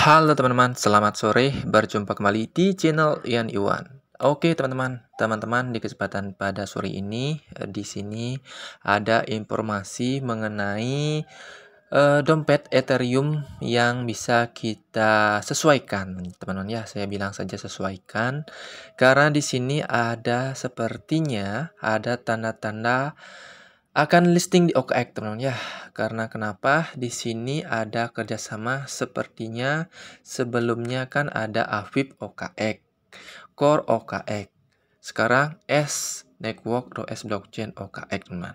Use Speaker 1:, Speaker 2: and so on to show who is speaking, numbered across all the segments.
Speaker 1: Halo teman-teman, selamat sore. Berjumpa kembali di channel Ian Iwan. Oke teman-teman, teman-teman di kesempatan pada sore ini eh, di sini ada informasi mengenai uh, dompet Ethereum yang bisa kita sesuaikan, teman-teman ya. Saya bilang saja sesuaikan karena di sini ada sepertinya ada tanda-tanda akan listing di OKX teman-teman ya karena kenapa di sini ada kerjasama sepertinya sebelumnya kan ada Avip OKX Core OKX sekarang S Network S Blockchain OKX teman-teman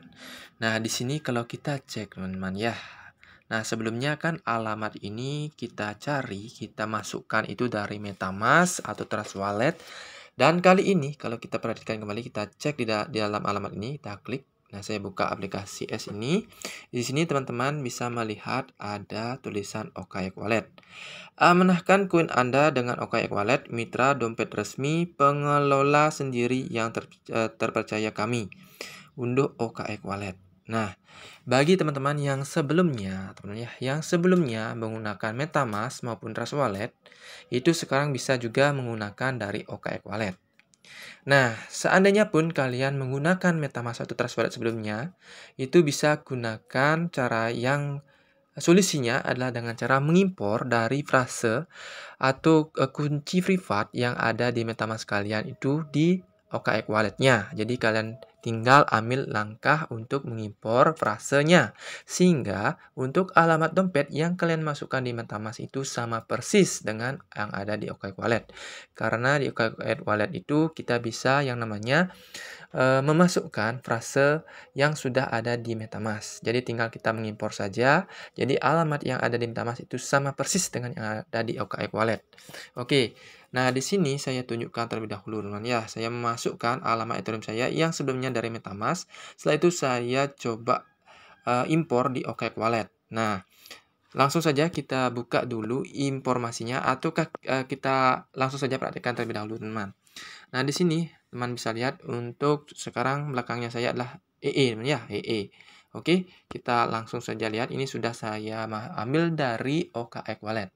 Speaker 1: nah di sini kalau kita cek teman-teman ya Nah, sebelumnya kan alamat ini kita cari, kita masukkan itu dari MetaMask atau Trust Wallet. Dan kali ini kalau kita perhatikan kembali kita cek di dalam alamat ini, kita klik Nah, saya buka aplikasi S ini. Di sini teman-teman bisa melihat ada tulisan OKX Wallet. Amanahkan ah, koin Anda dengan OKX Wallet, mitra dompet resmi pengelola sendiri yang ter, eh, terpercaya kami. Unduh OKX Wallet. Nah, bagi teman-teman yang sebelumnya, teman-teman ya, yang sebelumnya menggunakan MetaMask maupun Trust Wallet, itu sekarang bisa juga menggunakan dari OKX Wallet. Nah, seandainya pun kalian menggunakan MetaMask atau Wallet sebelumnya, itu bisa gunakan cara yang solusinya adalah dengan cara mengimpor dari frase atau eh, kunci privat yang ada di MetaMask kalian itu di OKX walletnya. Jadi kalian tinggal ambil langkah untuk mengimpor frasenya. Sehingga untuk alamat dompet yang kalian masukkan di MetaMask itu sama persis dengan yang ada di OKX Wallet. Karena di OKX Wallet itu kita bisa yang namanya e, memasukkan frase yang sudah ada di MetaMask. Jadi tinggal kita mengimpor saja. Jadi alamat yang ada di MetaMask itu sama persis dengan yang ada di OKX Wallet. Oke. Nah, di sini saya tunjukkan terlebih dahulu, teman. teman Ya, saya memasukkan alamat Ethereum saya yang sebelumnya dari MetaMask. Setelah itu saya coba uh, impor di OKX Wallet. Nah, langsung saja kita buka dulu informasinya ataukah uh, kita langsung saja praktekkan terlebih dahulu, teman. teman Nah, di sini teman bisa lihat untuk sekarang belakangnya saya adalah EE, teman ya, EE. E. Oke, kita langsung saja lihat ini sudah saya ambil dari OKX Wallet.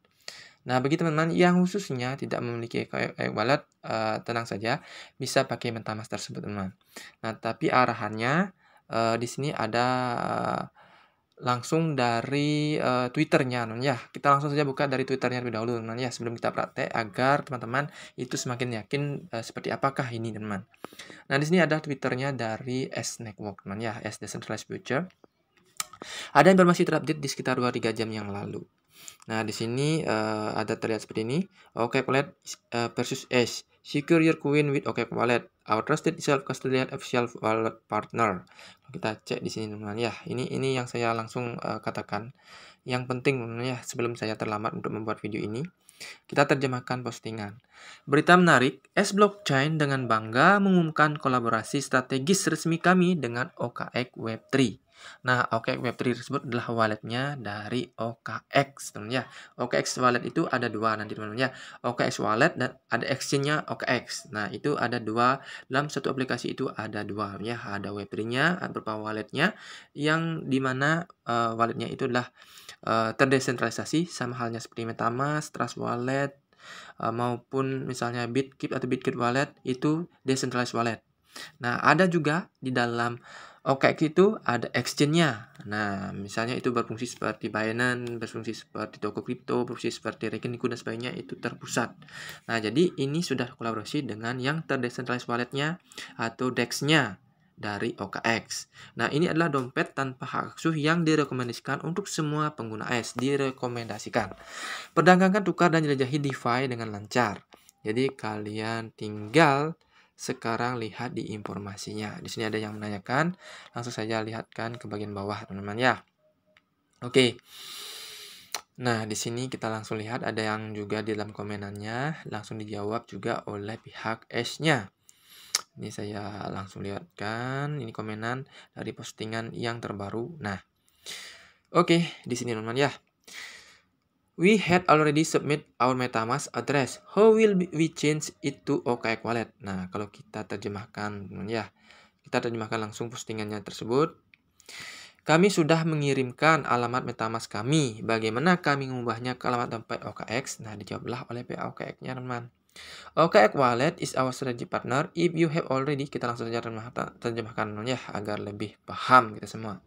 Speaker 1: Nah, bagi teman-teman yang khususnya tidak memiliki e wallet, uh, tenang saja, bisa pakai MetaMask tersebut, teman-teman. Nah, tapi arahannya uh, di sini ada uh, langsung dari uh, Twitternya, teman ya. Kita langsung saja buka dari Twitternya terlebih dahulu, teman ya, sebelum kita praktek agar teman-teman itu semakin yakin uh, seperti apakah ini, teman. Nah, di sini ada Twitternya dari S Network, teman ya, S Decentralized Future. Ada informasi terupdate di sekitar 2-3 jam yang lalu. Nah, di sini uh, ada terlihat seperti ini. okay, Wallet uh, eh, versus S Secure your coin with Oke okay, Wallet. Our trusted self-custodian official wallet partner. Kita cek di sini teman-teman ya. Ini ini yang saya langsung uh, katakan. Yang penting teman-teman ya sebelum saya terlambat untuk membuat video ini. Kita terjemahkan postingan. Berita menarik, S Blockchain dengan bangga mengumumkan kolaborasi strategis resmi kami dengan OKX Web3. Nah, OKX Web3 tersebut adalah walletnya dari OKX, teman-teman ya. OKX wallet itu ada dua nanti teman-teman ya. OKX wallet dan ada exchange-nya OKX. Nah, itu ada dua dalam satu aplikasi itu ada dua ya. Ada Web3-nya, ada berupa walletnya yang dimana uh, eh, walletnya itu adalah uh, terdesentralisasi sama halnya seperti MetaMask, Trust Wallet, uh, maupun misalnya Bitkit atau Bitkit Wallet itu decentralized wallet. Nah, ada juga di dalam Oh gitu ada exchange-nya. Nah, misalnya itu berfungsi seperti Binance, berfungsi seperti toko kripto, berfungsi seperti rekening dan sebagainya itu terpusat. Nah, jadi ini sudah kolaborasi dengan yang terdecentralized wallet-nya atau DEX-nya dari OKX. Nah, ini adalah dompet tanpa hak asuh yang direkomendasikan untuk semua pengguna AS direkomendasikan. Perdagangkan tukar dan jelajahi DeFi dengan lancar. Jadi kalian tinggal sekarang lihat di informasinya. Di sini ada yang menanyakan, langsung saja lihatkan ke bagian bawah, teman-teman ya. Oke. Nah, di sini kita langsung lihat ada yang juga di dalam komenannya langsung dijawab juga oleh pihak S-nya. Ini saya langsung lihatkan ini komenan dari postingan yang terbaru. Nah, oke, di sini teman-teman ya. We had already submit our MetaMask address. How will we change it to OKX Wallet? Nah, kalau kita terjemahkan, ya, kita terjemahkan langsung postingannya tersebut. Kami sudah mengirimkan alamat MetaMask kami. Bagaimana kami mengubahnya ke alamat tempat OKX? Nah, dijawablah oleh pihak nya teman. OKX Wallet is our strategy partner. If you have already, kita langsung saja terjemahkan ya, agar lebih paham kita semua.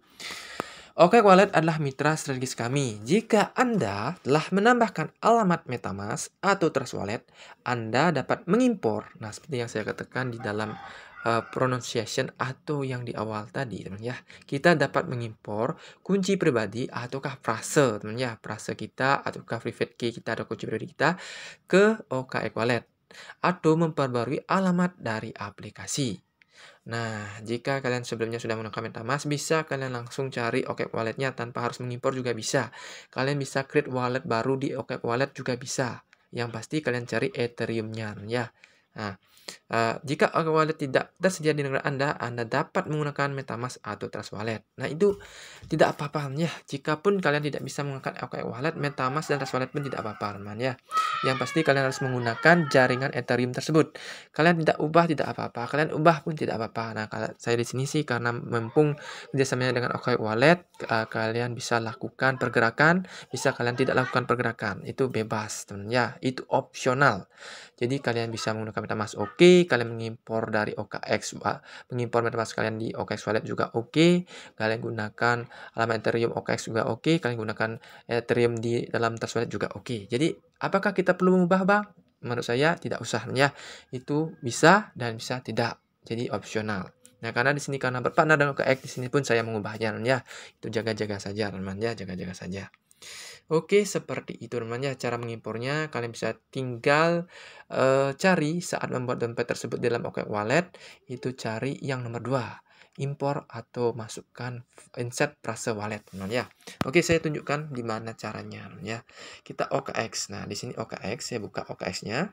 Speaker 1: Oke Wallet adalah mitra strategis kami. Jika Anda telah menambahkan alamat MetaMask atau Trust Wallet, Anda dapat mengimpor. Nah, seperti yang saya katakan di dalam uh, pronunciation atau yang di awal tadi, teman ya. Kita dapat mengimpor kunci pribadi ataukah frase, teman ya, frase kita ataukah private key kita atau kunci pribadi kita ke OKX e Wallet atau memperbarui alamat dari aplikasi. Nah, jika kalian sebelumnya sudah menggunakan MetaMask, bisa kalian langsung cari Oke walletnya tanpa harus mengimpor juga bisa. Kalian bisa create wallet baru di Oke wallet juga bisa. Yang pasti kalian cari Ethereum-nya ya. Nah, Uh, jika wallet tidak tersedia di negara Anda, Anda dapat menggunakan MetaMask atau Trust Wallet. Nah, itu tidak apa-apa ya. Jika pun kalian tidak bisa menggunakan OK Wallet, MetaMask dan Trust Wallet pun tidak apa-apa, teman ya. Yang pasti kalian harus menggunakan jaringan Ethereum tersebut. Kalian tidak ubah tidak apa-apa, kalian ubah pun tidak apa-apa. Nah, kalau saya di sini sih karena mempung kerjasamanya dengan OK Wallet, uh, kalian bisa lakukan pergerakan, bisa kalian tidak lakukan pergerakan. Itu bebas, teman ya. Itu opsional. Jadi kalian bisa menggunakan MetaMask oke, kalian mengimpor dari OKX, mengimpor MetaMask kalian di OKX Wallet juga oke, kalian gunakan alamat Ethereum OKX juga oke, kalian gunakan Ethereum di dalam Trust Wallet juga oke. Jadi apakah kita perlu mengubah bang? Menurut saya tidak usah ya. Itu bisa dan bisa tidak. Jadi opsional. Nah, karena di sini karena berpartner dan OKX di sini pun saya mengubahnya ya. Itu jaga-jaga saja, teman ya, jaga-jaga saja. Oke, seperti itu namanya cara mengimpornya. Kalian bisa tinggal uh, cari saat membuat dompet tersebut dalam Oke Wallet, itu cari yang nomor dua impor atau masukkan insert prase wallet, teman ya. Oke, saya tunjukkan di mana caranya, ya. Kita OKX. Nah, di sini OKX, saya buka OKX-nya.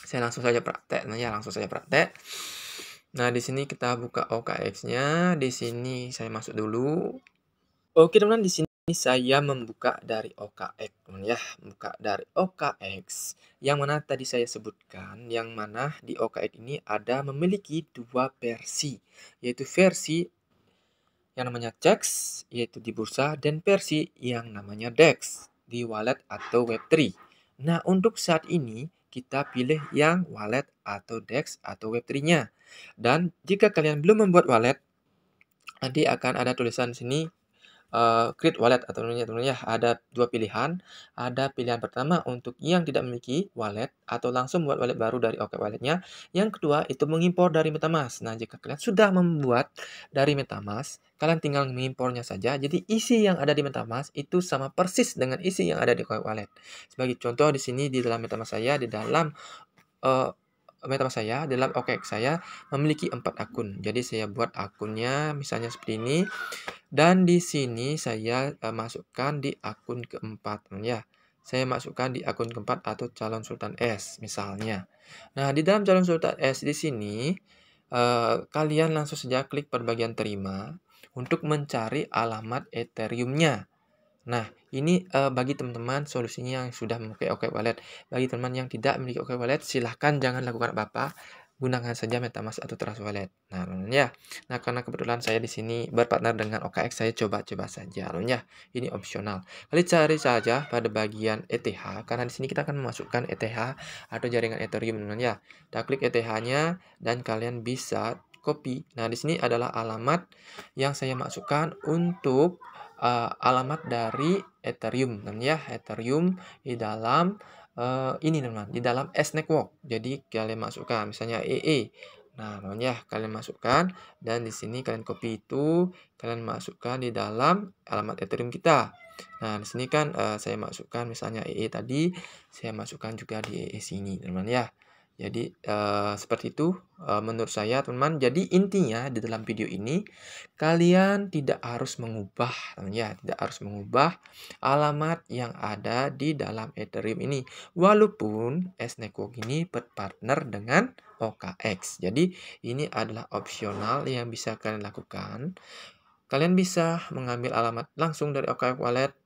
Speaker 1: Saya langsung saja praktek, nah ya, langsung saja praktek. Nah, di sini kita buka OKX-nya. Di sini saya masuk dulu. Oke, teman-teman, di sini ini saya membuka dari OKX ya, buka dari OKX yang mana tadi saya sebutkan yang mana di OKX ini ada memiliki dua versi yaitu versi yang namanya CEX yaitu di bursa dan versi yang namanya DEX di wallet atau Web3. Nah, untuk saat ini kita pilih yang wallet atau DEX atau Web3-nya. Dan jika kalian belum membuat wallet, nanti akan ada tulisan sini uh, create wallet atau namanya ya ada dua pilihan. Ada pilihan pertama untuk yang tidak memiliki wallet atau langsung buat wallet baru dari Oke OK Walletnya. Yang kedua itu mengimpor dari MetaMask. Nah, jika kalian sudah membuat dari MetaMask, kalian tinggal mengimpornya saja. Jadi isi yang ada di MetaMask itu sama persis dengan isi yang ada di Oke Wallet. Sebagai contoh di sini di dalam MetaMask saya di dalam eh, metode saya dalam OKX saya memiliki empat akun. Jadi saya buat akunnya misalnya seperti ini dan di sini saya uh, masukkan di akun keempat hmm, ya. Saya masukkan di akun keempat atau calon sultan S misalnya. Nah, di dalam calon sultan S di sini uh, kalian langsung saja klik bagian terima untuk mencari alamat Ethereum-nya. Nah, ini uh, bagi teman-teman solusinya yang sudah memakai OK Wallet. Bagi teman yang tidak memiliki OK Wallet, silahkan jangan lakukan apa-apa. Gunakan saja MetaMask atau Trust Wallet. Nah, ya. Nah, karena kebetulan saya di sini berpartner dengan OKX, saya coba-coba saja. ya ini opsional. Kali cari saja pada bagian ETH, karena di sini kita akan memasukkan ETH atau jaringan Ethereum, teman ya. Kita klik ETH-nya dan kalian bisa copy. Nah, di sini adalah alamat yang saya masukkan untuk uh, alamat dari Ethereum teman ya Ethereum di dalam uh, ini teman di dalam S network jadi kalian masukkan misalnya EE e. nah teman ya kalian masukkan dan di sini kalian copy itu kalian masukkan di dalam alamat Ethereum kita nah di sini kan uh, saya masukkan misalnya EE e tadi saya masukkan juga di EE e sini teman ya jadi uh, seperti itu uh, menurut saya teman-teman. Jadi intinya di dalam video ini kalian tidak harus mengubah teman ya, tidak harus mengubah alamat yang ada di dalam Ethereum ini. Walaupun Network ini berpartner dengan OKX. Jadi ini adalah opsional yang bisa kalian lakukan. Kalian bisa mengambil alamat langsung dari OKX Wallet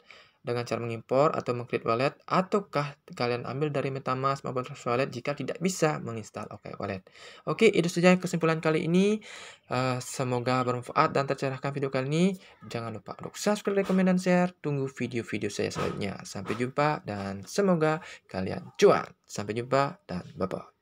Speaker 1: dengan cara mengimpor atau mengklik wallet ataukah kalian ambil dari MetaMask maupun Trust Wallet jika tidak bisa menginstal Oke Wallet. Oke, itu saja kesimpulan kali ini. Uh, semoga bermanfaat dan tercerahkan video kali ini. Jangan lupa untuk subscribe, komen dan share. Tunggu video-video saya selanjutnya. Sampai jumpa dan semoga kalian cuan. Sampai jumpa dan bye-bye.